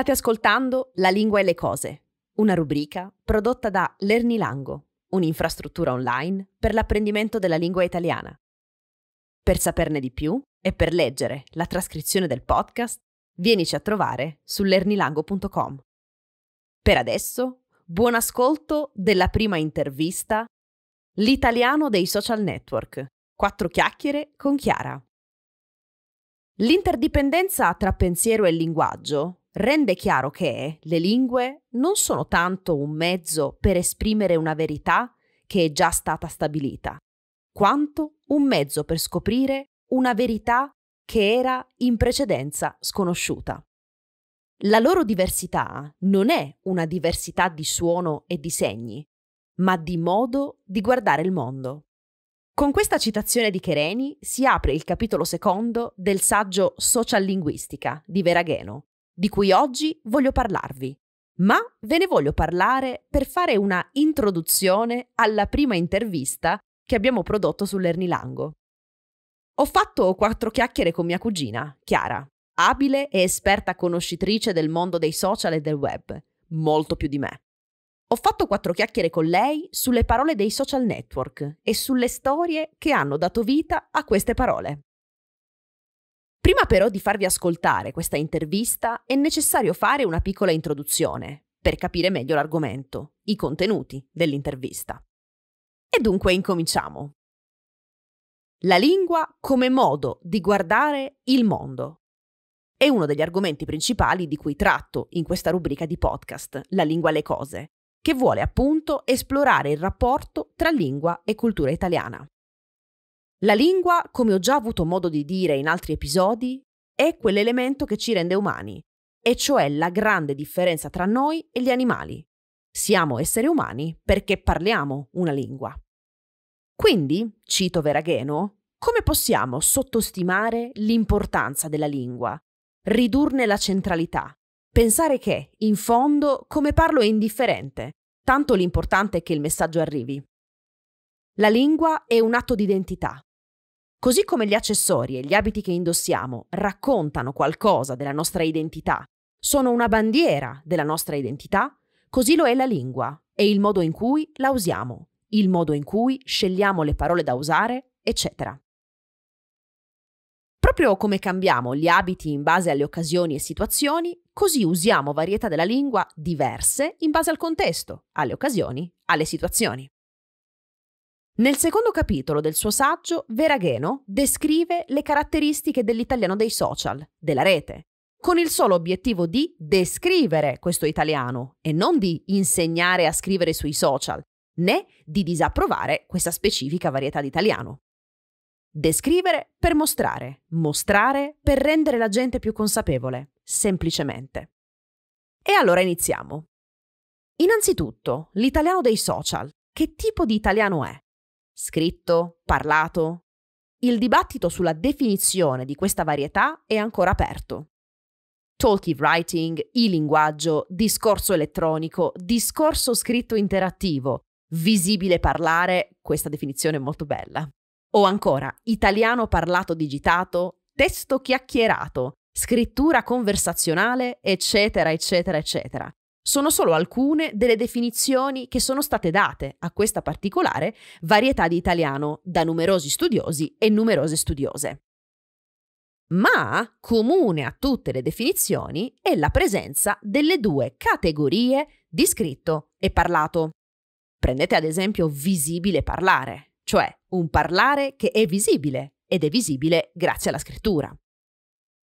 State ascoltando La lingua e le cose, una rubrica prodotta da Lernilango, un'infrastruttura online per l'apprendimento della lingua italiana. Per saperne di più e per leggere la trascrizione del podcast, vienici a trovare su lernilango.com. Per adesso, buon ascolto della prima intervista L'italiano dei social network. Quattro chiacchiere con Chiara. L'interdipendenza tra pensiero e linguaggio rende chiaro che le lingue non sono tanto un mezzo per esprimere una verità che è già stata stabilita, quanto un mezzo per scoprire una verità che era in precedenza sconosciuta. La loro diversità non è una diversità di suono e di segni, ma di modo di guardare il mondo. Con questa citazione di Chereni si apre il capitolo secondo del saggio Sociallinguistica di Veragheno, di cui oggi voglio parlarvi. Ma ve ne voglio parlare per fare una introduzione alla prima intervista che abbiamo prodotto sull'Ernilango. Ho fatto quattro chiacchiere con mia cugina, Chiara, abile e esperta conoscitrice del mondo dei social e del web, molto più di me. Ho fatto quattro chiacchiere con lei sulle parole dei social network e sulle storie che hanno dato vita a queste parole. Prima però di farvi ascoltare questa intervista è necessario fare una piccola introduzione per capire meglio l'argomento, i contenuti dell'intervista. E dunque incominciamo. La lingua come modo di guardare il mondo. È uno degli argomenti principali di cui tratto in questa rubrica di podcast, La lingua alle cose, che vuole appunto esplorare il rapporto tra lingua e cultura italiana. La lingua, come ho già avuto modo di dire in altri episodi, è quell'elemento che ci rende umani, e cioè la grande differenza tra noi e gli animali. Siamo esseri umani perché parliamo una lingua. Quindi, cito Veragheno, come possiamo sottostimare l'importanza della lingua, ridurne la centralità, pensare che, in fondo, come parlo è indifferente, tanto l'importante è che il messaggio arrivi. La lingua è un atto di identità, Così come gli accessori e gli abiti che indossiamo raccontano qualcosa della nostra identità, sono una bandiera della nostra identità, così lo è la lingua e il modo in cui la usiamo, il modo in cui scegliamo le parole da usare, eccetera. Proprio come cambiamo gli abiti in base alle occasioni e situazioni, così usiamo varietà della lingua diverse in base al contesto, alle occasioni, alle situazioni. Nel secondo capitolo del suo saggio, Veragheno descrive le caratteristiche dell'italiano dei social, della rete, con il solo obiettivo di descrivere questo italiano e non di insegnare a scrivere sui social, né di disapprovare questa specifica varietà di italiano. Descrivere per mostrare, mostrare per rendere la gente più consapevole, semplicemente. E allora iniziamo. Innanzitutto, l'italiano dei social. Che tipo di italiano è? scritto, parlato. Il dibattito sulla definizione di questa varietà è ancora aperto. Talkative writing, e-linguaggio, discorso elettronico, discorso scritto interattivo, visibile parlare, questa definizione è molto bella. O ancora, italiano parlato digitato, testo chiacchierato, scrittura conversazionale, eccetera, eccetera, eccetera. Sono solo alcune delle definizioni che sono state date a questa particolare varietà di italiano da numerosi studiosi e numerose studiose. Ma comune a tutte le definizioni è la presenza delle due categorie di scritto e parlato. Prendete ad esempio visibile parlare, cioè un parlare che è visibile ed è visibile grazie alla scrittura.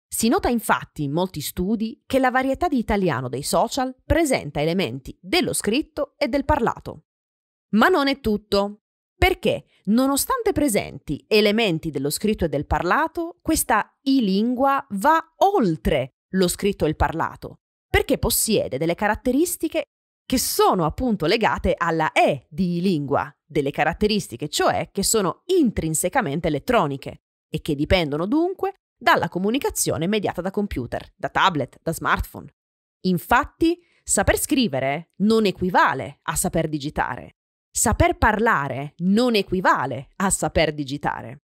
Si nota infatti in molti studi che la varietà di italiano dei social presenta elementi dello scritto e del parlato. Ma non è tutto, perché nonostante presenti elementi dello scritto e del parlato, questa i-lingua va oltre lo scritto e il parlato, perché possiede delle caratteristiche che sono appunto legate alla E di lingua, delle caratteristiche cioè che sono intrinsecamente elettroniche e che dipendono dunque dalla comunicazione mediata da computer, da tablet, da smartphone. Infatti, saper scrivere non equivale a saper digitare. Saper parlare non equivale a saper digitare.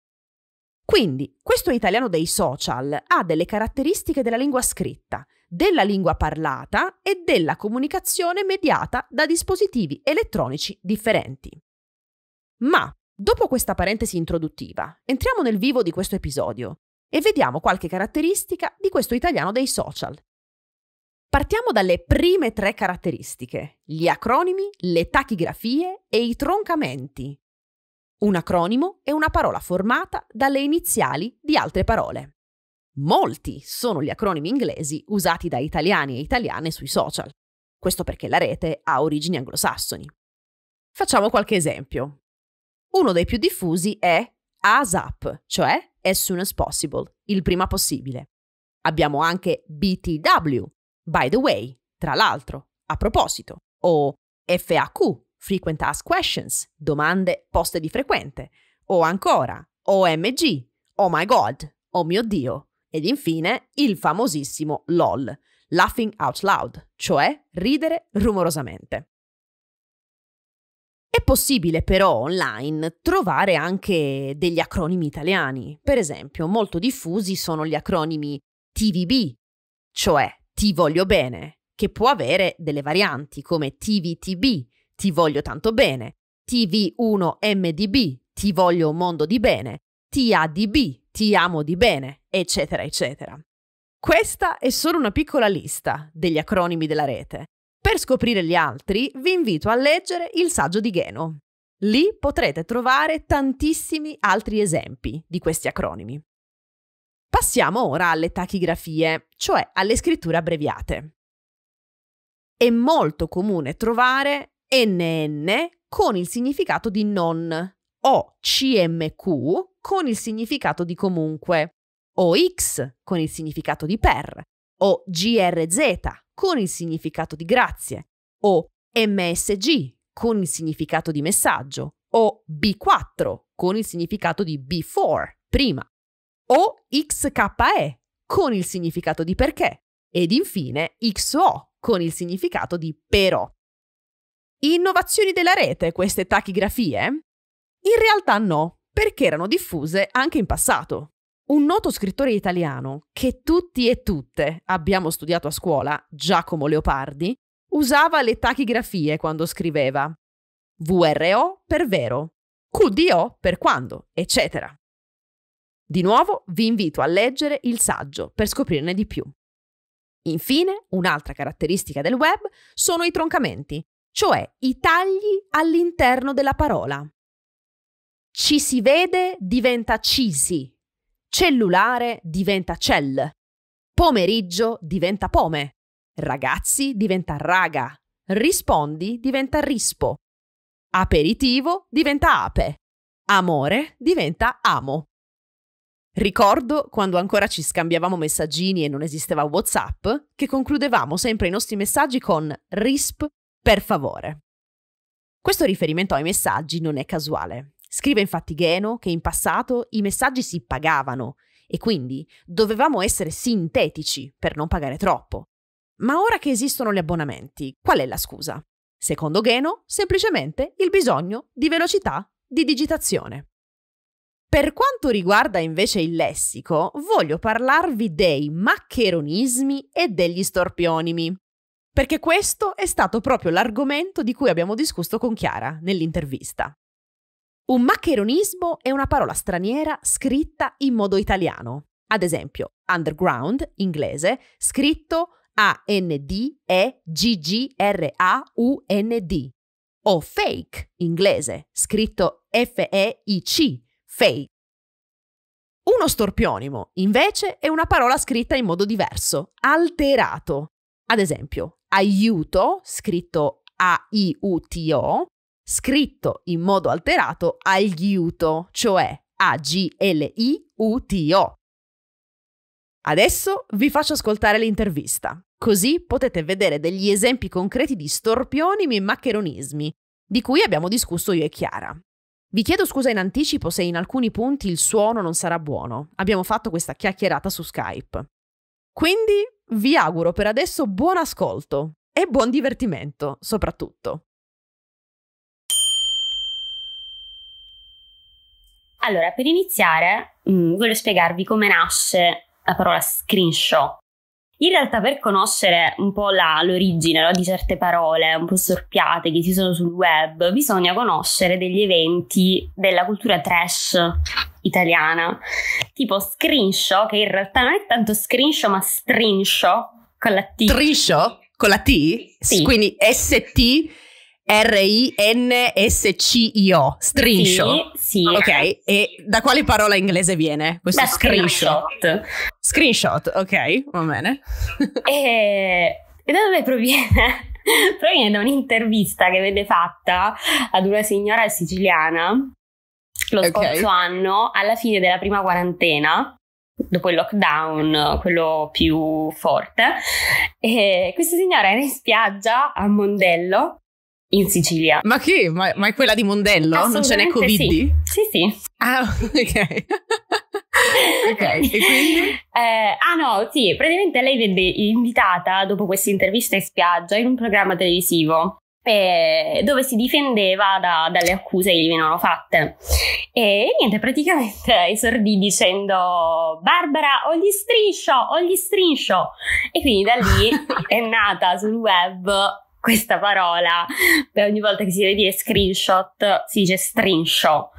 Quindi, questo italiano dei social ha delle caratteristiche della lingua scritta, della lingua parlata e della comunicazione mediata da dispositivi elettronici differenti. Ma, dopo questa parentesi introduttiva, entriamo nel vivo di questo episodio e vediamo qualche caratteristica di questo italiano dei social. Partiamo dalle prime tre caratteristiche, gli acronimi, le tachigrafie e i troncamenti. Un acronimo è una parola formata dalle iniziali di altre parole. Molti sono gli acronimi inglesi usati da italiani e italiane sui social. Questo perché la rete ha origini anglosassoni. Facciamo qualche esempio. Uno dei più diffusi è ASAP, cioè as soon as possible, il prima possibile. Abbiamo anche BTW, by the way, tra l'altro, a proposito, o FAQ, frequent asked questions, domande poste di frequente, o ancora OMG, oh my god, oh mio dio, ed infine il famosissimo LOL, laughing out loud, cioè ridere rumorosamente. È possibile però online trovare anche degli acronimi italiani. Per esempio, molto diffusi sono gli acronimi TVB, cioè ti voglio bene, che può avere delle varianti come TVTB, ti voglio tanto bene, TV1MDB, ti voglio un mondo di bene, TADB, ti amo di bene, eccetera, eccetera. Questa è solo una piccola lista degli acronimi della rete. Per scoprire gli altri vi invito a leggere il saggio di Geno. Lì potrete trovare tantissimi altri esempi di questi acronimi. Passiamo ora alle tachigrafie, cioè alle scritture abbreviate. È molto comune trovare NN con il significato di non o CMQ con il significato di comunque o X con il significato di per o GRZ con il significato di grazie, o MSG con il significato di messaggio, o B4 con il significato di before, prima, o XKE con il significato di perché, ed infine XO con il significato di però. Innovazioni della rete queste tachigrafie? In realtà no, perché erano diffuse anche in passato. Un noto scrittore italiano che tutti e tutte abbiamo studiato a scuola, Giacomo Leopardi, usava le tachigrafie quando scriveva. VRO per vero, QDO per quando, eccetera. Di nuovo vi invito a leggere il saggio per scoprirne di più. Infine, un'altra caratteristica del web sono i troncamenti, cioè i tagli all'interno della parola. Ci si vede diventa cisi, Cellulare diventa cell. Pomeriggio diventa pome. Ragazzi diventa raga. Rispondi diventa rispo. Aperitivo diventa ape. Amore diventa amo. Ricordo quando ancora ci scambiavamo messaggini e non esisteva WhatsApp, che concludevamo sempre i nostri messaggi con RISP per favore. Questo riferimento ai messaggi non è casuale. Scrive infatti Geno che in passato i messaggi si pagavano e quindi dovevamo essere sintetici per non pagare troppo. Ma ora che esistono gli abbonamenti, qual è la scusa? Secondo Geno, semplicemente il bisogno di velocità di digitazione. Per quanto riguarda invece il lessico, voglio parlarvi dei maccheronismi e degli storpionimi, perché questo è stato proprio l'argomento di cui abbiamo discusso con Chiara nell'intervista. Un maccheronismo è una parola straniera scritta in modo italiano. Ad esempio, underground, inglese, scritto A-N-D-E-G-G-R-A-U-N-D. O fake, inglese, scritto F-E-I-C, fake. Uno storpionimo, invece, è una parola scritta in modo diverso, alterato. Ad esempio, aiuto, scritto A-I-U-T-O, scritto in modo alterato agliuto, cioè A-G-L-I-U-T-O. Adesso vi faccio ascoltare l'intervista, così potete vedere degli esempi concreti di storpionimi e maccheronismi, di cui abbiamo discusso io e Chiara. Vi chiedo scusa in anticipo se in alcuni punti il suono non sarà buono. Abbiamo fatto questa chiacchierata su Skype. Quindi vi auguro per adesso buon ascolto e buon divertimento, soprattutto. Allora, per iniziare, mh, mm, voglio spiegarvi come nasce la parola screenshot. In realtà per conoscere un po' la, l'origine no, di certe parole un po' storpiate che ci sono sul web, bisogna conoscere degli eventi della cultura trash italiana, tipo screenshot, che in realtà non è tanto screenshot ma strinshot con la T. Trisho? Con la T? Sì. Quindi ST R-I-N-S-C-I-O, screenshot. Sì, sì. Ok, e da quale parola inglese viene questo da screenshot? Screenshot, ok, va bene. e, e da dove proviene? proviene da un'intervista che venne fatta ad una signora siciliana lo scorso anno, alla fine della prima quarantena, dopo il lockdown, quello più forte. E questa signora era in spiaggia a Mondello in Sicilia. Ma che? Ma, ma è quella di Mondello? Non ce n'è Covid? Sì, sì. sì. Ah, ok. ok, e quindi? Eh, ah no, sì, praticamente lei venne invitata dopo questa intervista in spiaggia in un programma televisivo eh, dove si difendeva da, dalle accuse che gli venivano fatte. E niente, praticamente esordì dicendo Barbara o gli striscio, o gli striscio. E quindi da lì è nata sul web questa parola, ogni volta che si vede screenshot si dice strincio,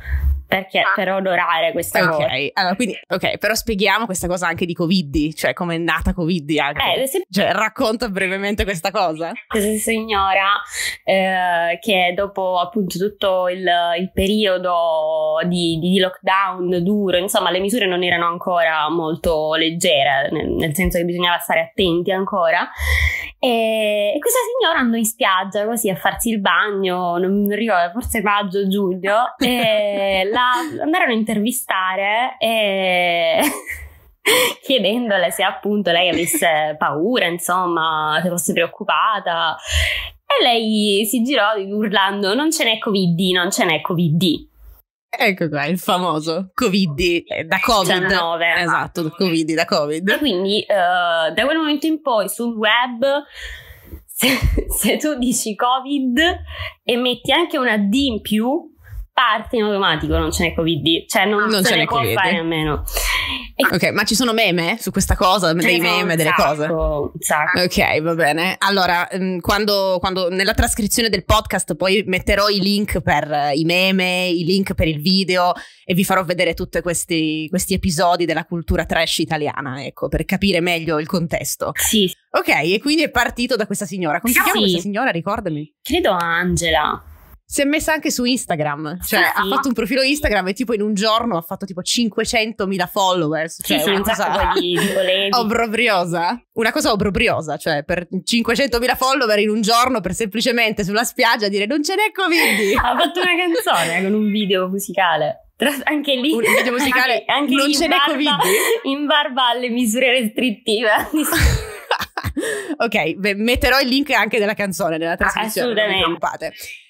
perché ah. per onorare questa okay. cosa. Allora, quindi, ok, però spieghiamo questa cosa anche di Covid, cioè come è nata Covid anche. Eh, se... Cioè, racconta brevemente questa cosa. Questa signora eh, che dopo appunto tutto il, il periodo di, di, lockdown duro, insomma le misure non erano ancora molto leggere, nel, nel senso che bisognava stare attenti ancora, e questa signora andò in spiaggia così a farsi il bagno, non mi ricordo, forse maggio o giugno, e la andarono a intervistare e... chiedendole se appunto lei avesse paura, insomma, se fosse preoccupata. E lei si girò urlando: Non ce n'è Covid, non ce n'è Covid. Ecco qua il famoso Covid eh, da Covid. 19. Esatto, ah. Covid da Covid. E quindi uh, da quel momento in poi sul web, se, se tu dici Covid e metti anche una D in più, parte in automatico, non ce n'è Covid. Cioè, non, non ce, ce ne può COVID. fare a meno. Ok, ma ci sono meme su questa cosa? Dei meme, delle sacco, cose? Sacco. Ok, va bene. Allora, mm, quando, quando, nella trascrizione del podcast poi metterò i link per eh, i meme, i link per il video e vi farò vedere tutti questi, questi episodi della cultura trash italiana, ecco, per capire meglio il contesto. Sì. Ok, e quindi è partito da questa signora. Come si chiama questa signora? Ricordami. Credo Angela. Si è messa anche su Instagram, cioè sì, ha sì. fatto un profilo Instagram e tipo in un giorno ha fatto tipo 500.000 followers, cioè sì, una esatto, cosa obbrobriosa, una cosa obbrobriosa, cioè per 500.000 follower in un giorno per semplicemente sulla spiaggia dire non ce n'è covid. ha fatto una canzone con un video musicale. Tra, anche lì un video musicale anche, anche non ce n'è covid in barba alle misure restrittive ok beh, metterò il link anche della canzone nella ah, trasmissione assolutamente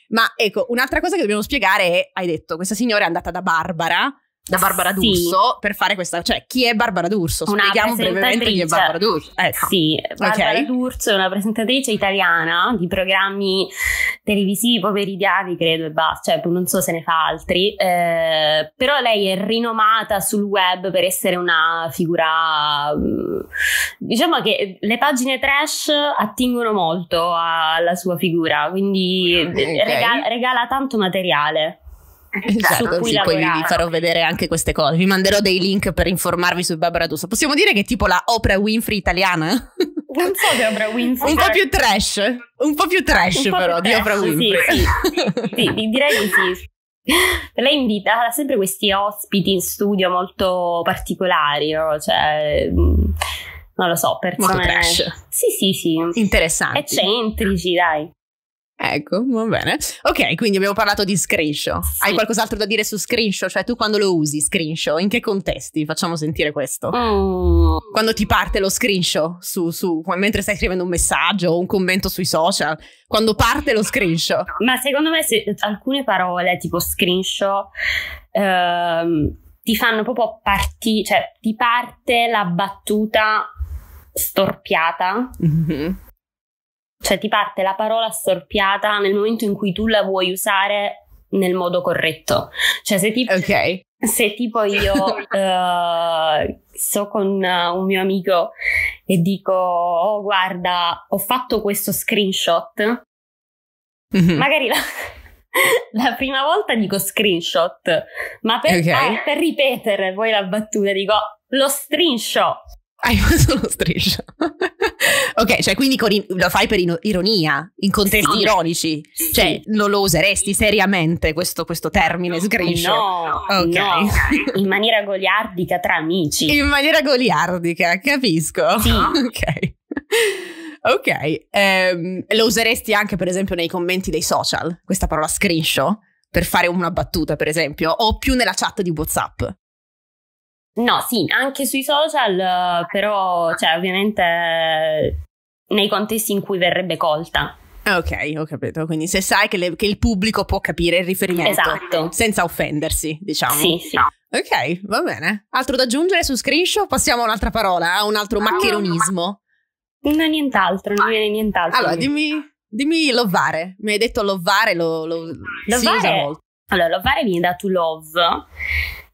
ma ecco, un'altra cosa che dobbiamo spiegare è, hai detto, questa signora è andata da Barbara da Barbara D'Urso per fare questa. Cioè, chi è Barbara D'Urso? Spieghiamo brevemente chi è Barbara D'Urso. Eh, ecco. Sì, Barbara okay. D'Urso è una presentatrice italiana di programmi televisivi pomeridiani, credo e basta, cioè non so se ne fa altri. Eh, però lei è rinomata sul web per essere una figura. Mm, diciamo che le pagine trash attingono molto alla sua figura, quindi okay. regala, regala tanto materiale. Esatto, su cui poi vi farò vedere anche queste cose. Vi manderò dei link per informarvi su Barbara D'Urso. Possiamo dire che è tipo la Oprah Winfrey italiana? Non so di Oprah Winfrey. un po' più trash, un po' più trash po però più di trash, Oprah Winfrey. Sì, sì. sì, direi di sì. Lei invita, ha sempre questi ospiti in studio molto particolari, no? Cioè mm, non lo so, persone molto trash. Sì, sì, sì. Interessanti. Eccentrici, dai. Ecco, va bene. Ok, quindi abbiamo parlato di screenshot. Sì. Hai qualcos'altro da dire su screenshot? Cioè, tu quando lo usi screenshot, in che contesti? Facciamo sentire questo. Mm. Quando ti parte lo screenshot su, su, mentre stai scrivendo un messaggio o un commento sui social, quando parte lo screenshot. Ma secondo me se, alcune parole tipo screenshot ehm, ti fanno proprio partire, cioè ti parte la battuta storpiata. Mm-hmm cioè ti parte la parola storpiata nel momento in cui tu la vuoi usare nel modo corretto. Cioè se tipo, okay. se tipo io uh, sto con eh, un mio amico e dico oh guarda ho fatto questo screenshot, mm-hmm. magari la, la prima volta dico screenshot, ma per, okay. ah, per ripetere poi la battuta dico lo screenshot. Hai messo uno striscio. ok, cioè quindi in- lo fai per in- ironia, in contesti sì. ironici. Cioè, non lo, useresti seriamente questo, questo termine no, sgriscio? No, okay. no, in maniera goliardica tra amici. In maniera goliardica, capisco. Sì. ok. Ok, ehm, lo useresti anche per esempio nei commenti dei social, questa parola screenshot, per fare una battuta per esempio, o più nella chat di Whatsapp? No, sì, anche sui social, però cioè, ovviamente nei contesti in cui verrebbe colta. Ah, ok, ho capito. Quindi se sai che, le, che, il pubblico può capire il riferimento esatto. senza offendersi, diciamo. Sì, sì. Ok, va bene. Altro da aggiungere su Screenshot? Passiamo a un'altra parola, a un altro maccheronismo. No, nient'altro, non viene nient'altro. Allora, dimmi, dimmi lovare. Mi hai detto lovare, lo, lo lovare, si usa molto. Allora, lovare viene da to love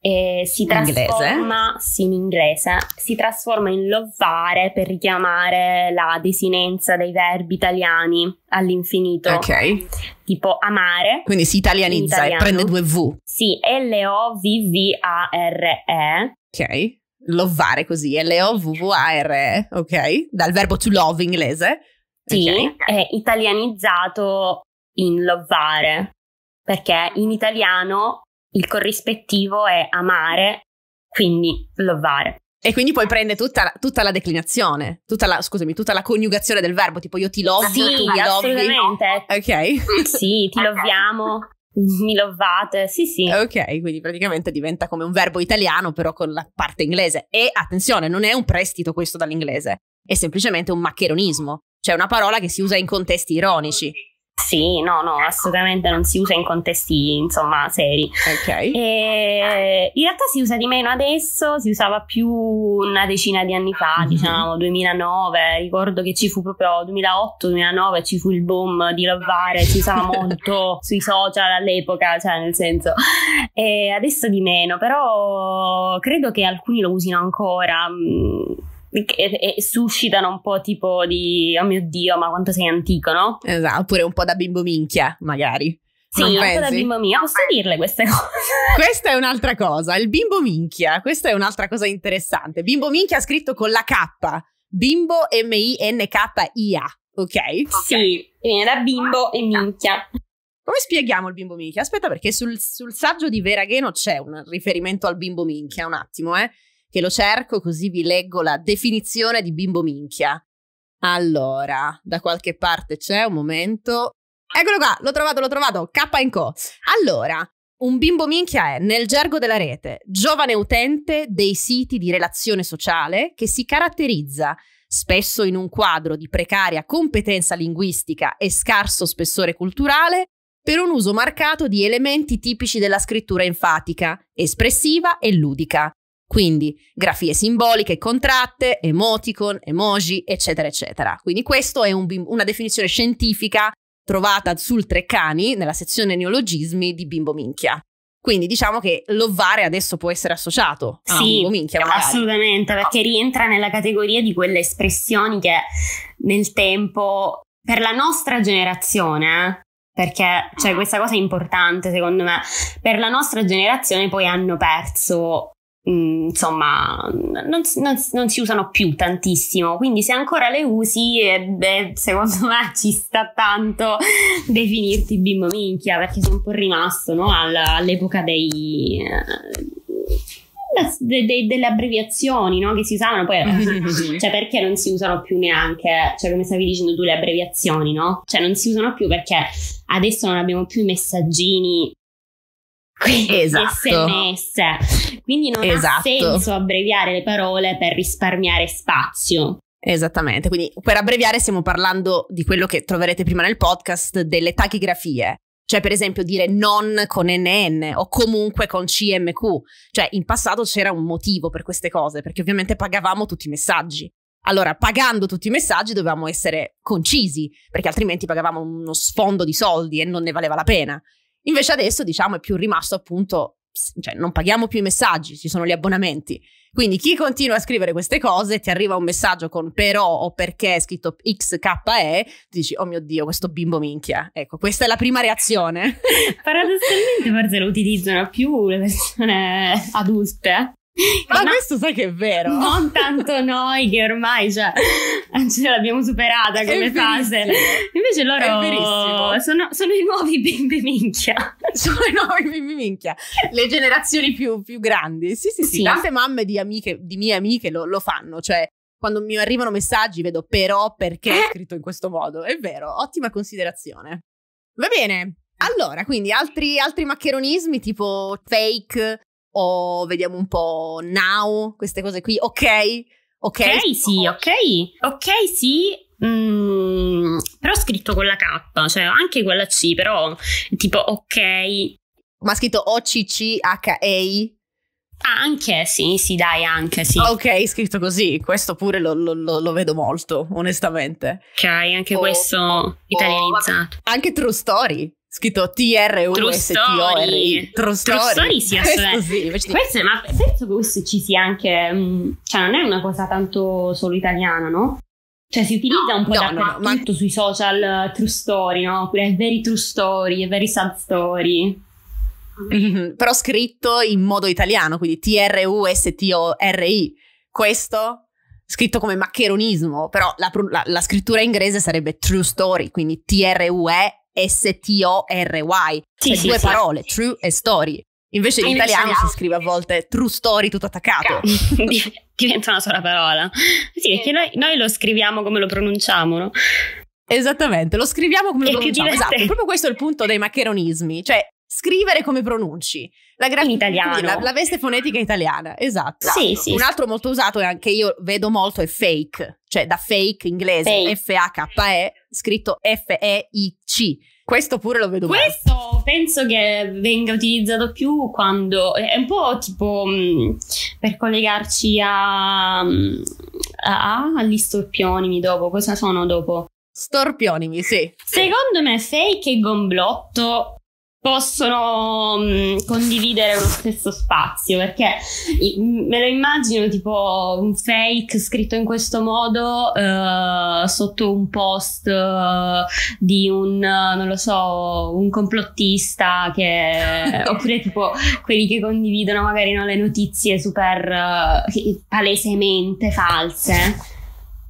e si trasforma Sì, in inglese si trasforma in lovare per richiamare la desinenza dei verbi italiani all'infinito ok tipo amare quindi si italianizza e prende due v sì l o v v a r e ok lovare così l o v v a r e ok dal verbo to love inglese sì okay. è italianizzato in lovare perché in italiano il corrispettivo è amare, quindi lovare. E quindi poi prende tutta, tutta la declinazione, tutta la, scusami, tutta la coniugazione del verbo, tipo io ti lovo, sì, tu mi assolutamente. Ok. Sì, ti loviamo, mi lovate, sì sì. Ok, quindi praticamente diventa come un verbo italiano però con la parte inglese. E attenzione, non è un prestito questo dall'inglese, è semplicemente un maccheronismo, cioè una parola che si usa in contesti ironici. Sì, no, no, ecco. assolutamente non si usa in contesti, insomma, seri. Ok. E, in realtà si usa di meno adesso, si usava più una decina di anni fa, mm-hmm. diciamo, 2009, ricordo che ci fu proprio 2008-2009, ci fu il boom di Lovare, si usava molto sui social all'epoca, cioè nel senso, e adesso di meno, però credo che alcuni lo usino ancora. Mh, mm, che, e, suscitano un po' tipo di oh mio dio, ma quanto sei antico, no? Esatto, oppure un po' da bimbo minchia, magari. Sì, un anche pensi? da bimbo minchia, posso dirle queste cose? Questa è un'altra cosa, il bimbo minchia, questa è un'altra cosa interessante. Bimbo minchia scritto con la K, bimbo M-I-N-K-I-A, ok? Sì, viene da bimbo e minchia. Come spieghiamo il bimbo minchia? Aspetta perché sul, sul saggio di Veragheno c'è un riferimento al bimbo minchia, un attimo, eh che lo cerco così vi leggo la definizione di bimbo minchia. Allora, da qualche parte c'è un momento. Eccolo qua, l'ho trovato, l'ho trovato, K in co. Allora, un bimbo minchia è, nel gergo della rete, giovane utente dei siti di relazione sociale che si caratterizza spesso in un quadro di precaria competenza linguistica e scarso spessore culturale per un uso marcato di elementi tipici della scrittura enfatica, espressiva e ludica, quindi grafie simboliche, contratte, emoticon, emoji, eccetera, eccetera. Quindi questa è un, una definizione scientifica trovata sul Treccani nella sezione neologismi di Bimbo Minchia. Quindi diciamo che l'ovvare adesso può essere associato a sì, un minchia. Magari. Assolutamente, perché rientra nella categoria di quelle espressioni che nel tempo, per la nostra generazione, eh, perché cioè, questa cosa è importante secondo me, per la nostra generazione poi hanno perso Mm, insomma non, non, non, si usano più tantissimo quindi se ancora le usi eh, beh, secondo me ci sta tanto definirti bimbo minchia perché sono un po' rimasto no? Alla, all'epoca dei eh, de, de, delle abbreviazioni no? che si usavano poi cioè perché non si usano più neanche cioè come stavi dicendo tu le abbreviazioni no? cioè non si usano più perché adesso non abbiamo più i messaggini esatto. SMS. Quindi non esatto. ha senso abbreviare le parole per risparmiare spazio. Esattamente, quindi per abbreviare stiamo parlando di quello che troverete prima nel podcast delle tachigrafie, cioè per esempio dire non con NN o comunque con CMQ, cioè in passato c'era un motivo per queste cose, perché ovviamente pagavamo tutti i messaggi. Allora, pagando tutti i messaggi dovevamo essere concisi, perché altrimenti pagavamo uno sfondo di soldi e non ne valeva la pena. Invece adesso, diciamo, è più rimasto appunto, cioè non paghiamo più i messaggi, ci sono gli abbonamenti. Quindi chi continua a scrivere queste cose, ti arriva un messaggio con però o perché è scritto XKE, dici oh mio Dio, questo bimbo minchia. Ecco, questa è la prima reazione. Paradossalmente forse lo utilizzano più le persone adulte ma no, questo sai che è vero. Non tanto noi che ormai cioè, ce l'abbiamo superata come fase. Invece loro sono, sono, i nuovi bimbi minchia. Sono i nuovi bimbi minchia. Le generazioni più, più grandi. Sì, sì, sì, sì, Tante mamme di, amiche, di mie amiche lo, lo fanno. Cioè, quando mi arrivano messaggi vedo però perché è eh? scritto in questo modo. È vero, ottima considerazione. Va bene. Allora, quindi altri, altri maccheronismi tipo fake, o vediamo un po' Now, queste cose qui, ok? Ok, okay sì, ok, ok sì, Mm, però scritto con la K, cioè anche con la C, però tipo ok. Ma scritto o c c h e Ah, anche sì, sì, dai, anche sì. Ok, scritto così, questo pure lo, lo, lo vedo molto, onestamente. Ok, anche oh, questo oh, italianizzato. Oh, anche True Story scritto T-R-U-S-T-O-R-I. True story. questo sì, ma penso che questo ci sia anche, mm, cioè non è una cosa tanto solo italiana, no? Cioè si utilizza un po' no, dappertutto no, ma... sui social eh, true story, no? Oppure very true story, very sad story. Mhm, però scritto in modo italiano, quindi T-R-U-S-T-O-R-I. Questo scritto come maccheronismo, però la, la, la scrittura inglese sarebbe true story, quindi T-R-U-E S-T-O-R-Y, sì, cioè sì, due sì. parole, true e story. Invece in italiano diciamo. si scrive a volte true story tutto attaccato. Diventa una sola parola. Sì, perché noi, noi lo scriviamo come lo pronunciamo, no? Esattamente, lo scriviamo come lo pronunciamo. Esatto, proprio questo è il punto dei maccheronismi, cioè scrivere come pronunci. La graf- in italiano. La, la, veste fonetica italiana, esatto. Sì, esatto. sì. Un altro molto usato e anche io vedo molto è fake, cioè da fake inglese, fake. F-A-K-E, scritto F-E-I-C. Questo pure lo vedo Questo male. penso che venga utilizzato più quando è un po' tipo mm, per collegarci mm, a, a agli storpionimi dopo, cosa sono dopo? Storpionimi, sì. Secondo me fake e gomblotto possono mh, mm, condividere lo stesso spazio perché me lo immagino tipo un fake scritto in questo modo eh, sotto un post eh, di un non lo so un complottista che oppure tipo quelli che condividono magari no, le notizie super eh, palesemente false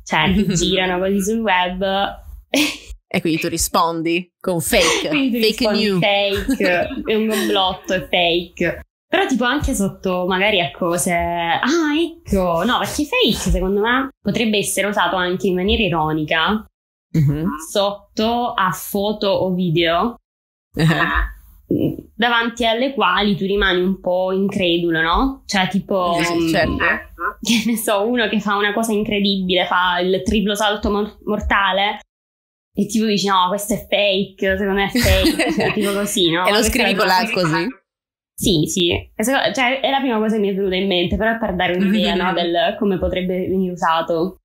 cioè che girano così sul web e quindi tu rispondi con fake. quindi fake news. Fake, è un complotto, è fake. Però tipo anche sotto magari a cose... Ecco, ah, ecco, no, perché fake secondo me potrebbe essere usato anche in maniera ironica mm-hmm. sotto a foto o video. Uh-huh. Eh, davanti alle quali tu rimani un po' incredulo, no? Cioè, tipo, sì, mm, certo. che ne so, uno che fa una cosa incredibile, fa il triplo salto mortale, e tipo dici no, questo è fake, secondo me è fake, cioè, tipo così, no? E lo scrivi con la così? Sì, sì, secondo, cioè, è la prima cosa che mi è venuta in mente, però è per dare un'idea no, del come potrebbe venire usato.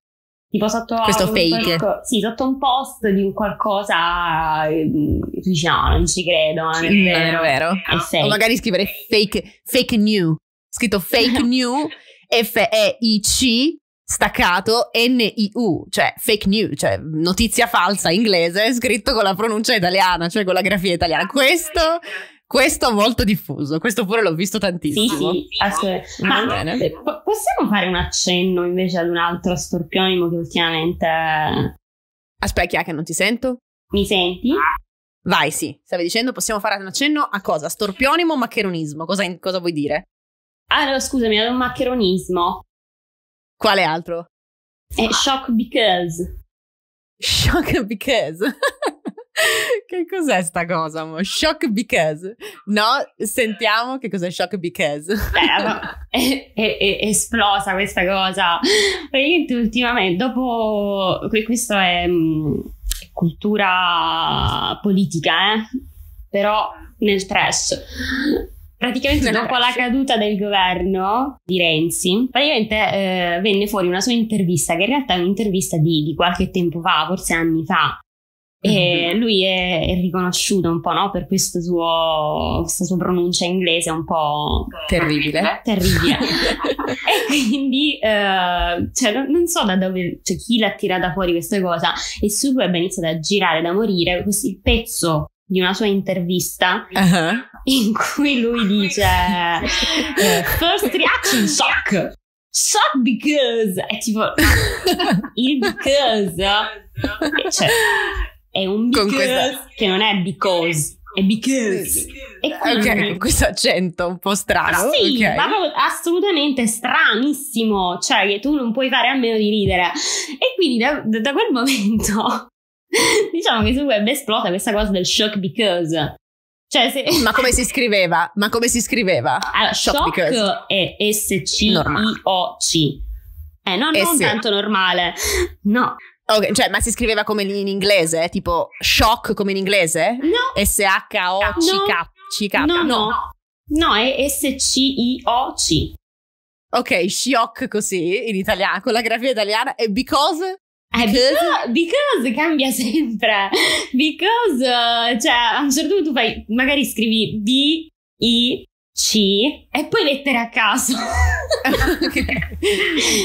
Tipo sotto questo fake. Qualco, sì, sotto un post di un qualcosa tu ehm, dici no, non ci credo, non è vero. Non è vero. È fake. O magari scrivere fake, fake new, scritto fake new, F-E-I-C staccato N-I-U, cioè fake news, cioè notizia falsa inglese, scritto con la pronuncia italiana, cioè con la grafia italiana. Questo questo molto diffuso, questo pure l'ho visto tantissimo. Sì, sì, assolutamente. Ah, ah, Ma ah, Bene. Eh, possiamo fare un accenno invece ad un altro storpionimo che ultimamente... Aspetta, che non ti sento. Mi senti? Vai, sì, stavi dicendo, possiamo fare un accenno a cosa? Storpionimo o maccheronismo? Cosa, cosa vuoi dire? Allora, scusami, ad un maccheronismo. Quale altro? È Shock Because. Shock Because. che cos'è sta cosa? Mo? Shock Because. No, sentiamo che cos'è Shock Because. Beh, no, è, è, è, esplosa questa cosa. Praticamente ultimamente, dopo... Questo è mm, cultura politica, eh? Però nel trash Praticamente dopo la caduta del governo di Renzi, praticamente eh, venne fuori una sua intervista, che in realtà è un'intervista di, di qualche tempo fa, forse anni fa, e mhm. lui è, è, riconosciuto un po' no? per suo, questa sua pronuncia inglese un po' terribile. terribile. e quindi uh, cioè, non, non, so da dove, cioè, chi l'ha tirata fuori questa cosa. E su web ha iniziato a girare da morire questo, il pezzo di una sua intervista. Uh-huh in cui lui dice eh, first reaction shock shock because è tipo il because eh, cioè, è un because che non è because è because e quindi, ok con questo accento un po' strano sì okay. ma assolutamente stranissimo cioè che tu non puoi fare a meno di ridere e quindi da, da quel momento diciamo che su web esplode questa cosa del shock because cioè, se... Ma come si scriveva? Ma come si scriveva? Allora, shock, shock è S-C-I-O-C. Eh, no, non S- tanto normale. No. Okay, cioè, ma si scriveva come in inglese? Tipo shock come in inglese? No. S-H-O-C-K. No, no. No, no è S-C-I-O-C. Ok, shock così in italiano, con la grafia italiana. E because? Eh, because, because, cambia sempre. Because, cioè, a un certo punto tu fai, magari scrivi B, I, C e poi lettere a caso. okay.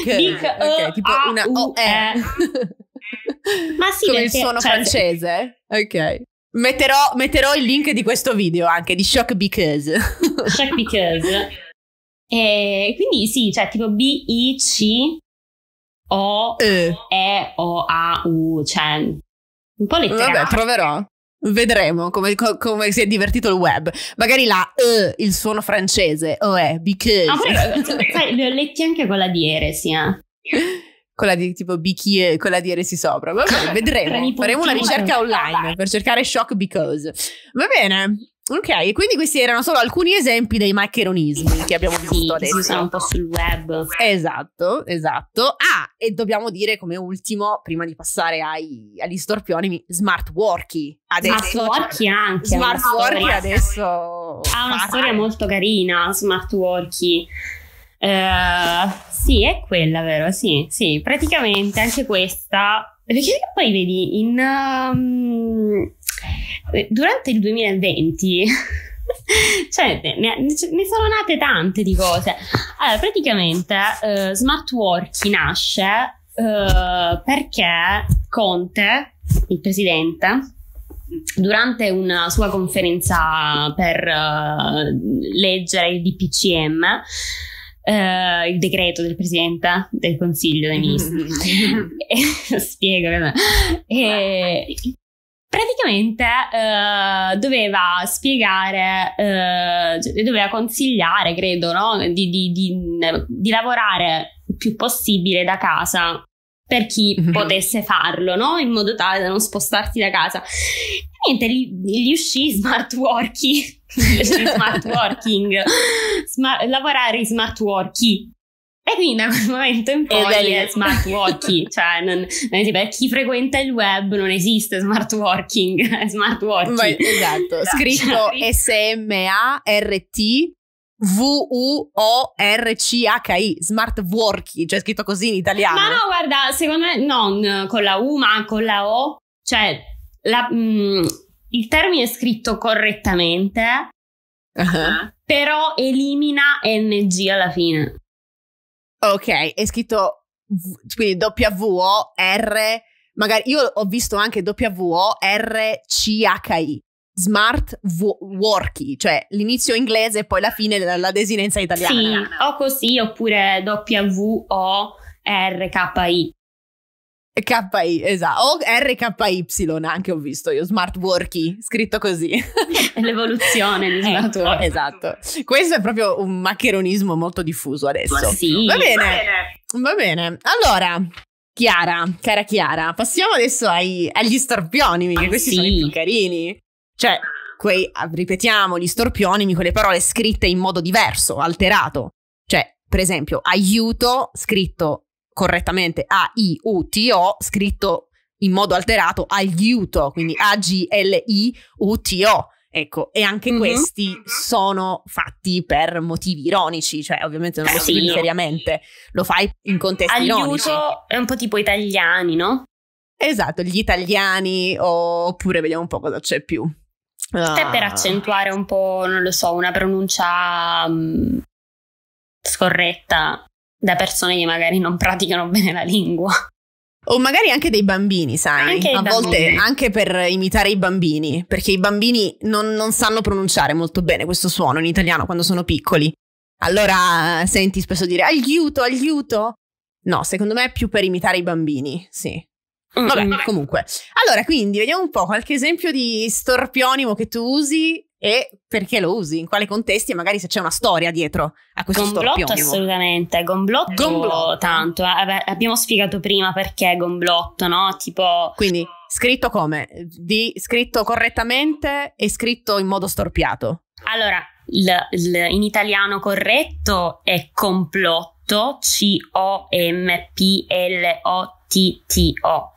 Okay. Okay, tipo una O, E. Ma sì, Come perché, il suono cioè, francese. Ok. Metterò, metterò, il link di questo video anche di Shock Because. Shock Because. E quindi sì, cioè tipo B, I, C o, E, O, A, U, cioè un po' letterario. Vabbè, proverò. Vedremo come, co- come, si è divertito il web. Magari la E, il suono francese, o è, because. Ah, poi, sai, li ho letti anche con la di sì. eh. la di tipo con la di Eresi sopra. Vabbè, vedremo. Faremo una ricerca online per cercare shock because. Va bene. Ok, quindi questi erano solo alcuni esempi dei maccheronismi che abbiamo visto adesso. Sì, sono un po' sul web. Esatto, esatto. Ah, e dobbiamo dire come ultimo, prima di passare ai, agli storpioni, smart worky. Adesso, smart worky anche. Smart worky adesso. Ha una passa. storia molto carina, smart worky. Uh, sì, è quella, vero? Sì, sì, praticamente anche questa. Perché poi vedi in... Um, eh, durante il 2020 cioè, ne, sono nate tante di cose. Allora, praticamente eh, Smart Working nasce eh, perché Conte, il presidente, durante una sua conferenza per eh, leggere il DPCM, Uh, eh, il decreto del presidente del consiglio dei ministri. Mm-hmm. Spiego. E, praticamente eh, doveva spiegare, eh, cioè, doveva consigliare, credo, no? di, di, di, di, lavorare il più possibile da casa per chi mhm. potesse farlo, no? in modo tale da non spostarsi da casa. E niente, gli, gli uscì smart working, smart working, Smart, lavorare in smart working e quindi da quel momento in poi è eh. smart working, cioè non, non esiste, per chi frequenta il web non esiste smart working, smart working. Vai, esatto, no, esatto. scritto cioè, S-M-A-R-T V-U-O-R-C-H-I, smart working, cioè scritto così in italiano. No, no, guarda, secondo me non con la U ma con la O, cioè la, mh, mm, il termine è scritto correttamente, uh-huh. però elimina NG alla fine. Ok, è scritto quindi W O R, magari io ho visto anche W O R C H I. Smart wo- Worky, cioè l'inizio inglese e poi la fine della desinenza italiana. Sì, o così oppure W O R K I. KI, esatto, o RKY anche ho visto io, smart worky, scritto così. L'evoluzione di eh, smart work. Esatto, questo è proprio un maccheronismo molto diffuso adesso. Ma sì, va bene. va bene, va bene. Allora, Chiara, cara Chiara, passiamo adesso ai, agli storpioni, ah, che questi sì. sono i più carini. Cioè, quei, ripetiamo, gli storpionimi con le parole scritte in modo diverso, alterato. Cioè, per esempio, aiuto scritto correttamente A-I-U-T-O, scritto in modo alterato aiuto, quindi A-G-L-I-U-T-O. Ecco, e anche mm-hmm. questi mhm. sono fatti per motivi ironici, cioè ovviamente non lo scrivi seriamente, lo fai in contesti Aiuto ironici. è un po' tipo italiani, no? Esatto, gli italiani, oppure vediamo un po' cosa c'è più. Ah. per accentuare un po', non lo so, una pronuncia um, scorretta, da persone che magari non praticano bene la lingua. O magari anche dei bambini, sai? Anche a volte anche per imitare i bambini, perché i bambini non, non, sanno pronunciare molto bene questo suono in italiano quando sono piccoli. Allora eh, senti spesso dire aiuto, aiuto. No, secondo me è più per imitare i bambini, sì. Vabbè, mm. comunque. Allora, quindi vediamo un po' qualche esempio di storpionimo che tu usi e perché lo usi, in quale contesti e magari se c'è una storia dietro a questo gomblotto storpione. assolutamente, gomblotto, gomblotto. tanto, eh, Vabbè, abbiamo spiegato prima perché gomblotto, no? Tipo... Quindi scritto come? Di, scritto correttamente e scritto in modo storpiato. Allora, l, l, in italiano corretto è complotto, C-O-M-P-L-O-T-T-O.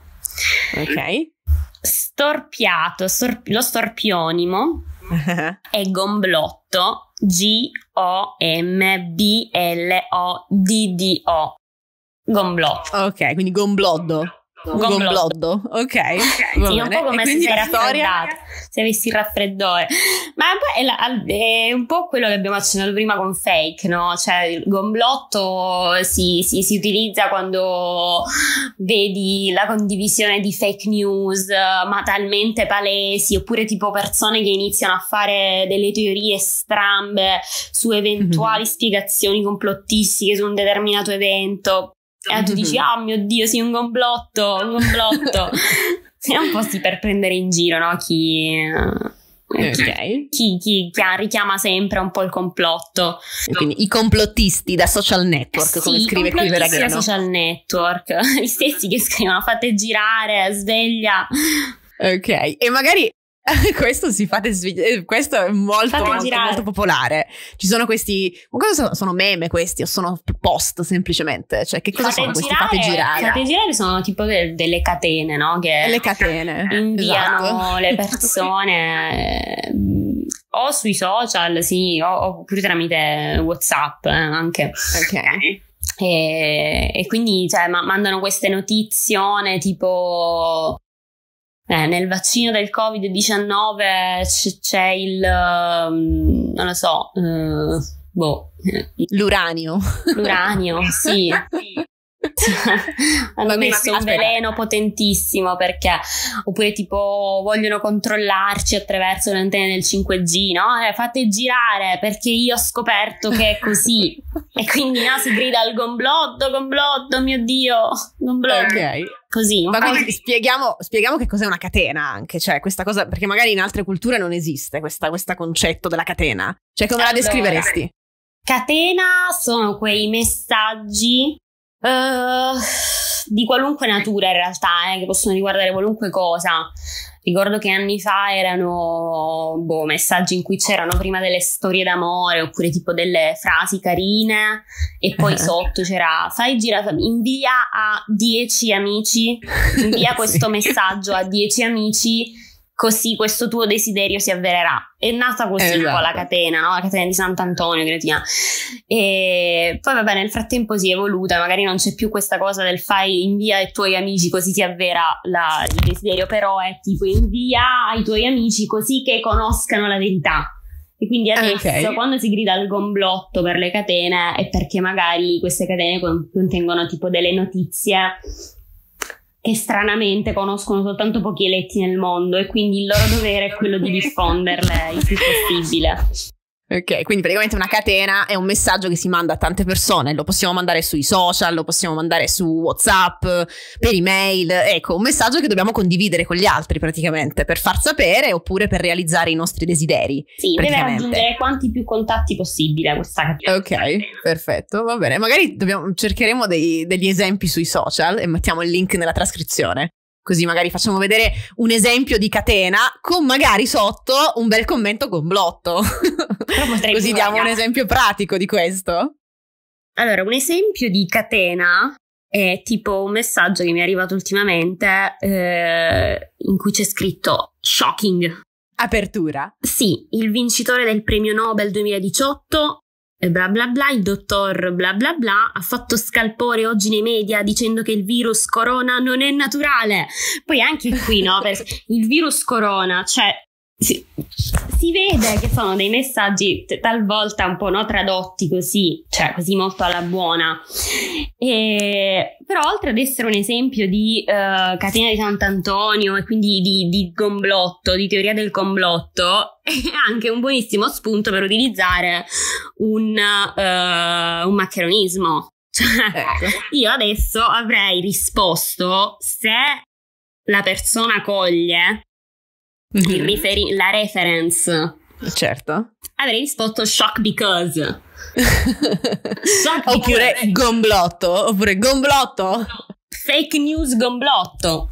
Ok. Storpiato, sor, lo storpionimo uh-huh. è gomblotto G-O-M-B-L-O-D-D-O. Gomblotto. Ok, quindi gombloddo. Gongloddo, ok. okay. Sì, un po' come se sei raffreddato, se avessi raffreddore. Ma è, la, è, un po' quello che abbiamo accennato prima con fake, no? Cioè il gomblotto si, si, si, utilizza quando vedi la condivisione di fake news, ma talmente palesi, oppure tipo persone che iniziano a fare delle teorie strambe su eventuali mm-hmm. spiegazioni complottistiche su un determinato evento e tu dici oh mio dio sì un complotto un complotto è un po' sì per prendere in giro no chi eh, eh, Okay. Chi, chi, chi, richiama sempre un po' il complotto. Quindi i complottisti da social network, eh, sì, come scrive qui Veragrano. da social network, gli stessi che scrivono fate girare, sveglia. Ok, e magari questo si fate desvi- eh, questo è molto, molto, molto, popolare. Ci sono questi, cosa sono, sono meme questi o sono post semplicemente? Cioè che cosa fate sono girare, fate girare? Fate girare sono tipo de- delle catene, no? Che le catene inviano esatto. le persone eh, o sui social, sì, o, oppure tramite WhatsApp eh, anche. Ok. E, eh, e quindi cioè, ma- mandano queste notizie tipo eh, nel vaccino del Covid-19 c- c'è il, um, non lo so, uh, boh. L'uranio. L'uranio, sì. hanno messo un veleno potentissimo perché oppure tipo vogliono controllarci attraverso le antenne del 5G no? Eh, fate girare perché io ho scoperto che è così e quindi no si grida al gomblotto gomblotto mio dio gomblotto ok Così, Ma po' quindi spieghiamo, spieghiamo, che cos'è una catena anche, cioè questa cosa, perché magari in altre culture non esiste questo concetto della catena. Cioè come allora, la descriveresti? Catena sono quei messaggi uh, di qualunque natura in realtà, eh, che possono riguardare qualunque cosa, Ricordo che anni fa erano boh, messaggi in cui c'erano prima delle storie d'amore oppure tipo delle frasi carine e poi sotto c'era fai girafami, invia a 10 amici, invia questo sì. messaggio a 10 amici così questo tuo desiderio si avvererà. È nata così esatto. un po' la esatto. catena, no? la catena di Sant'Antonio, cretina. E poi vabbè, nel frattempo si è evoluta, magari non c'è più questa cosa del fai invia ai tuoi amici così si avvera la, il desiderio, però è tipo invia ai tuoi amici così che conoscano la verità. E quindi ah, adesso okay. quando si grida il gomblotto per le catene è perché magari queste catene contengono tipo delle notizie che stranamente conoscono soltanto pochi eletti nel mondo e quindi il loro dovere è quello di diffonderle il più possibile. Ok, quindi praticamente una catena è un messaggio che si manda a tante persone, lo possiamo mandare sui social, lo possiamo mandare su WhatsApp, per email, ecco, un messaggio che dobbiamo condividere con gli altri praticamente per far sapere oppure per realizzare i nostri desideri. Sì, deve raggiungere quanti più contatti possibile questa catena. Ok, perfetto, va bene. Magari dobbiamo, cercheremo dei, degli esempi sui social e mettiamo il link nella trascrizione così magari facciamo vedere un esempio di catena con magari sotto un bel commento con blotto. così diamo un esempio pratico di questo. Allora, un esempio di catena è tipo un messaggio che mi è arrivato ultimamente eh, in cui c'è scritto shocking. Apertura. Sì, il vincitore del premio Nobel 2018 bla bla bla, il dottor bla bla bla ha fatto scalpore oggi nei media dicendo che il virus corona non è naturale. Poi anche qui, no? Perché il virus corona, cioè si, si, vede che sono dei messaggi talvolta un po' no, tradotti così, cioè così molto alla buona. E, però oltre ad essere un esempio di uh, catena di Sant'Antonio e quindi di, di complotto, di teoria del complotto, è anche un buonissimo spunto per utilizzare un, uh, un maccheronismo. Cioè, ecco. Io adesso avrei risposto se la persona coglie mm-hmm. riferi- la reference. Certo. Avrei risposto shock because. shock oppure because. gomblotto, oppure gomblotto. Fake news gomblotto.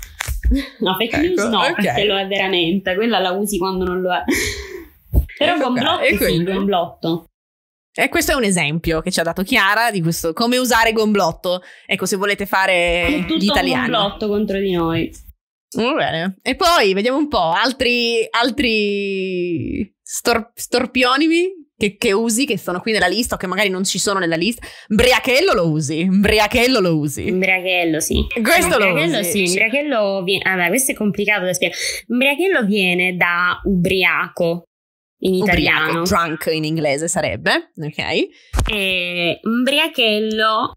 No, fake ecco, news no, okay. perché lo è veramente, quella la usi quando non lo è. Però ecco gomblotto qua, sì, quindi... gomblotto. E questo è un esempio che ci ha dato Chiara di questo, come usare gomblotto. Ecco, se volete fare l'italiano. gomblotto contro di noi. Va bene. E poi vediamo un po' altri, altri stor- storpionimi che, che, usi, che sono qui nella lista o che magari non ci sono nella lista. Briachello lo usi. Briachello lo usi. Briachello, sì. Questo lo usi. Sì. Briachello viene. Ah, questo è complicato da spiegare. Briachello viene da ubriaco. In italiano. Ubriaco, drunk in inglese sarebbe, ok? E, briachello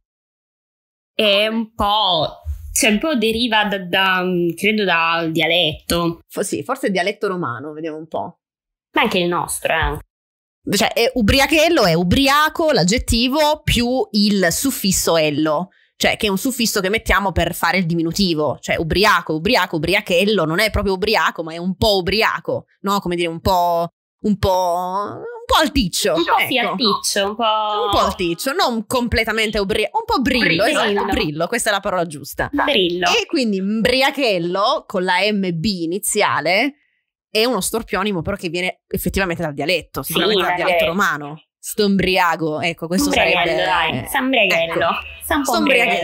è un po' cioè un po' deriva da, da mm, credo dal dialetto. For- sì, forse il dialetto romano, vediamo un po'. Ma anche il nostro, eh. Cioè, è ubriachello è ubriaco, l'aggettivo, più il suffisso ello, cioè che è un suffisso che mettiamo per fare il diminutivo, cioè ubriaco, ubriaco, ubriachello, non è proprio ubriaco, ma è un po' ubriaco, no? Come dire, un po'... un po' po' alticcio. Un po' ecco. alticcio, un po'... Un po' alticcio, non completamente ubriaco, un po' brillo, brillo, esatto, esatto, brillo, questa è la parola giusta. Brillo. E quindi mbriachello, con la MB iniziale, è uno storpionimo però che viene effettivamente dal dialetto, sicuramente sì, dal dialetto romano. Stombriago, ecco, questo sarebbe... Dai. Eh, ecco. ecco.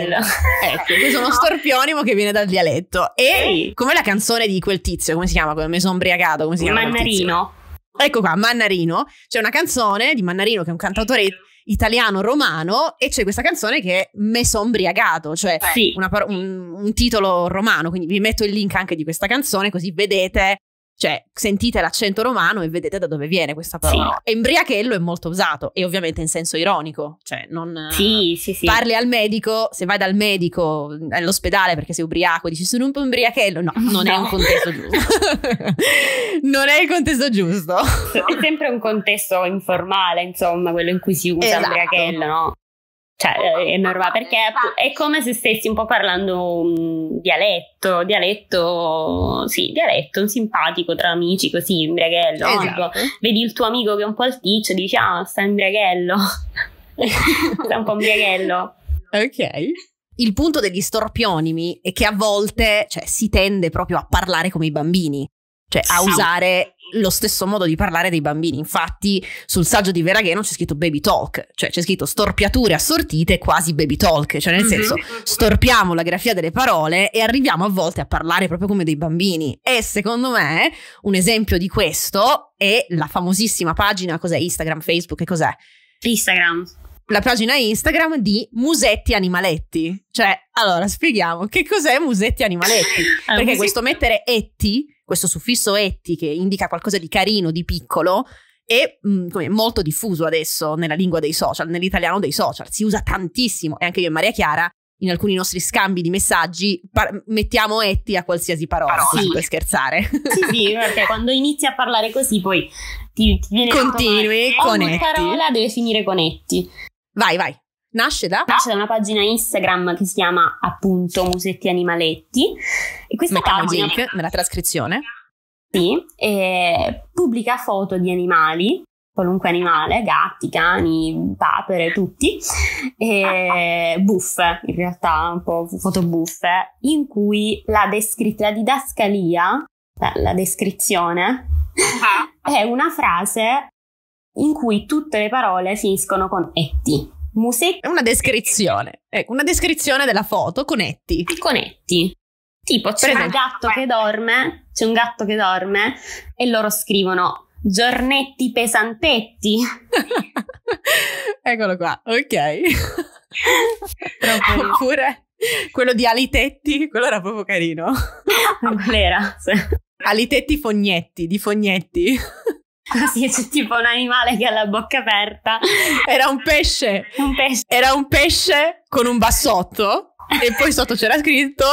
questo è uno storpionimo che viene dal dialetto. E sì. come la canzone di quel tizio, come si chiama? Come mi sono ombriagato, come si chiama? Mannarino. Ecco qua, Mannarino, c'è una canzone di Mannarino che è un cantautore italiano romano e c'è questa canzone che è Me son briagato, cioè sì. par- un, un, titolo romano, quindi vi metto il link anche di questa canzone così vedete cioè, sentite l'accento romano e vedete da dove viene questa parola. Sì. Embriachello è molto usato e ovviamente in senso ironico, cioè non sì, sì, sì. parli al medico, se vai dal medico all'ospedale perché sei ubriaco dici sono un po' embriachello, no, non no. è un contesto giusto. non è il contesto giusto. È sempre un contesto informale, insomma, quello in cui si usa esatto. embriachello, no? Cioè, eh, è normale, perché è come se stessi un po' parlando un dialetto, dialetto, sì, dialetto, un simpatico tra amici così, imbriaghello. Esatto. Vedi il tuo amico che è un po' alticcio, dici, ah, sta in imbriaghello, sta un po' in imbriaghello. Ok. Il punto degli storpionimi è che a volte cioè, si tende proprio a parlare come i bambini, cioè a sì. usare lo stesso modo di parlare dei bambini. Infatti, sul saggio di Veragheno c'è scritto baby talk, cioè c'è scritto storpiature assortite quasi baby talk, cioè nel mm-hmm. senso storpiamo la grafia delle parole e arriviamo a volte a parlare proprio come dei bambini. E secondo me un esempio di questo è la famosissima pagina, cos'è Instagram, Facebook, che cos'è? Instagram la pagina Instagram di Musetti Animaletti. Cioè, allora spieghiamo che cos'è Musetti Animaletti. Ah, Perché questo mettere etti questo suffisso etti che indica qualcosa di carino, di piccolo, è mh, mm, molto diffuso adesso nella lingua dei social, nell'italiano dei social, si usa tantissimo e anche io e Maria Chiara in alcuni nostri scambi di messaggi mettiamo etti a qualsiasi parola, parola. Sì. per scherzare. Sì, sì, perché quando inizi a parlare così poi ti, ti viene Continui eh, con etti. Ogni parola deve finire con etti. Vai, vai. Nasce da? Nasce da una pagina Instagram che si chiama appunto Musetti Animaletti e questa Mettiamo pagina... link nella trascrizione. Sì, pubblica foto di animali qualunque animale, gatti, cani, papere, tutti, e buffe, in realtà un po' foto buffe, in cui la, descri- la didascalia, la, la descrizione, ah. è una frase in cui tutte le parole finiscono con etti. È Una descrizione, ecco, una descrizione della foto con Etti. Con Etti. Tipo c'è un gatto che dorme, c'è un gatto che dorme e loro scrivono giornetti pesantetti. Eccolo qua, ok. Oppure quello di Alitetti, quello era proprio carino. Qual era? Alitetti Fognetti, di Fognetti. Così c'è tipo un animale che ha la bocca aperta. Era un pesce. un pesce. Era un pesce con un bassotto. E poi sotto c'era scritto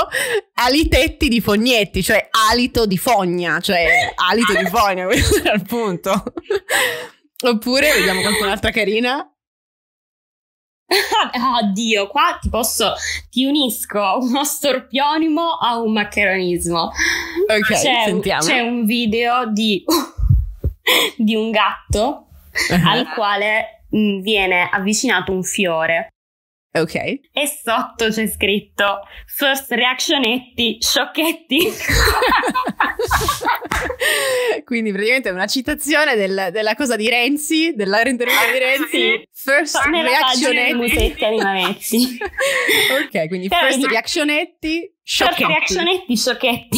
alitetti di fognetti, cioè alito di fogna, cioè alito di fogna, questo era il punto. Oppure vediamo qualcun'altra carina. Oddio, qua ti posso, ti unisco uno storpionimo a un maccheronismo. Ok, c'è, sentiamo. C'è un video di di un gatto al quale mm, viene avvicinato un fiore. Ok. E sotto c'è scritto First reactionetti, sciocchetti. Quindi praticamente è una citazione del, della cosa di Renzi, dell'intervista di Renzi. First reactionetti. ok, quindi Però first reactionetti, Sciocchetti. Certo, reazionetti sciocchetti.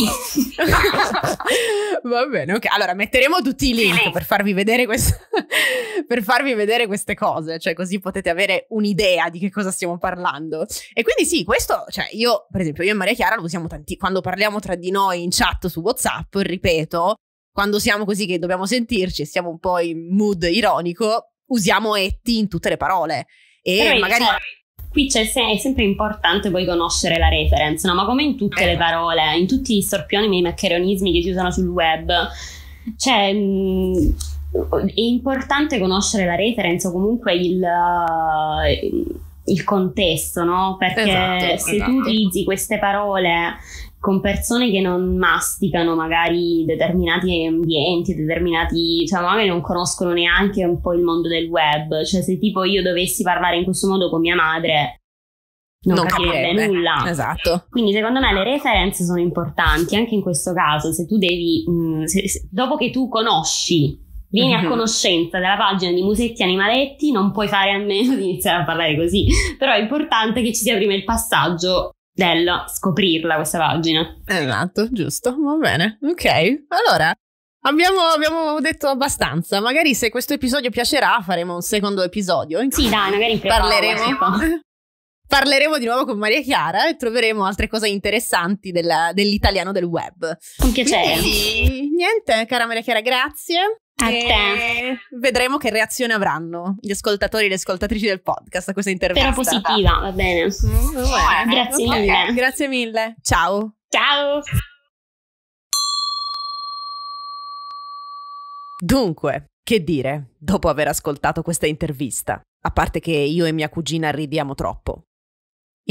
Va bene, ok. Allora metteremo tutti i link per farvi, questo, per farvi vedere queste cose, cioè così potete avere un'idea di che cosa stiamo parlando. E quindi sì, questo, cioè io, per esempio, io e Maria Chiara lo usiamo tanti quando parliamo tra di noi in chat su WhatsApp, ripeto, quando siamo così che dobbiamo sentirci e siamo un po' in mood ironico, usiamo etti in tutte le parole e magari qui c'è, è sempre importante poi conoscere la reference, no? ma come in tutte le eh. parole, in tutti gli storpioni e i maccheronismi che si usano sul web, cioè, mh, mm, è importante conoscere la reference o comunque il, il contesto, no? perché esatto, se esatto. tu utilizzi queste parole con persone che non masticano magari determinati ambienti, determinati, cioè magari non conoscono neanche un po' il mondo del web, cioè se tipo io dovessi parlare in questo modo con mia madre non, non capirebbe, capirebbe nulla. Esatto. Quindi secondo me le referenze sono importanti anche in questo caso, se tu devi mh, mm, se, se, dopo che tu conosci Vieni a mhm. conoscenza della pagina di Musetti Animaletti, non puoi fare a meno di iniziare a parlare così, però è importante che ci sia prima il passaggio bello scoprirla questa pagina. Esatto, giusto, va bene. Ok, allora abbiamo, abbiamo, detto abbastanza. Magari se questo episodio piacerà faremo un secondo episodio. sì, dai, magari parleremo. Parleremo di nuovo con Maria Chiara e troveremo altre cose interessanti della, dell'italiano del web. Con piacere. Quindi, niente, cara Maria Chiara, grazie. A te. Vedremo che reazione avranno gli ascoltatori e le ascoltatrici del podcast a questa intervista. Però positiva, va bene. Mm, eh, grazie okay. mille. Grazie mille. Ciao. Ciao. Dunque, che dire dopo aver ascoltato questa intervista? A parte che io e mia cugina ridiamo troppo.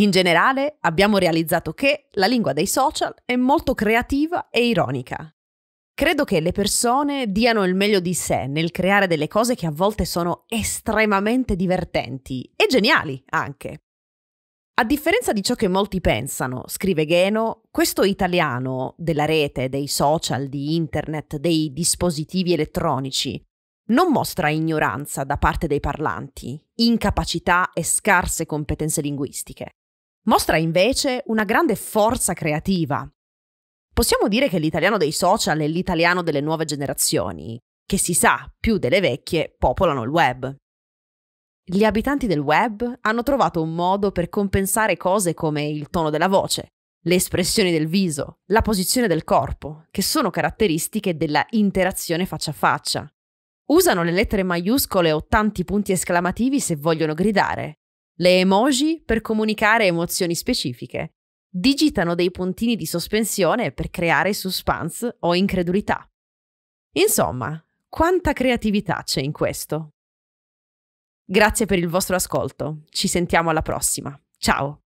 In generale, abbiamo realizzato che la lingua dei social è molto creativa e ironica Credo che le persone diano il meglio di sé nel creare delle cose che a volte sono estremamente divertenti e geniali anche. A differenza di ciò che molti pensano, scrive Geno, questo italiano della rete, dei social, di internet, dei dispositivi elettronici, non mostra ignoranza da parte dei parlanti, incapacità e scarse competenze linguistiche. Mostra invece una grande forza creativa, Possiamo dire che l'italiano dei social è l'italiano delle nuove generazioni, che si sa, più delle vecchie, popolano il web. Gli abitanti del web hanno trovato un modo per compensare cose come il tono della voce, le espressioni del viso, la posizione del corpo, che sono caratteristiche della interazione faccia a faccia. Usano le lettere maiuscole o tanti punti esclamativi se vogliono gridare, le emoji per comunicare emozioni specifiche digitano dei puntini di sospensione per creare suspense o incredulità. Insomma, quanta creatività c'è in questo? Grazie per il vostro ascolto, ci sentiamo alla prossima. Ciao!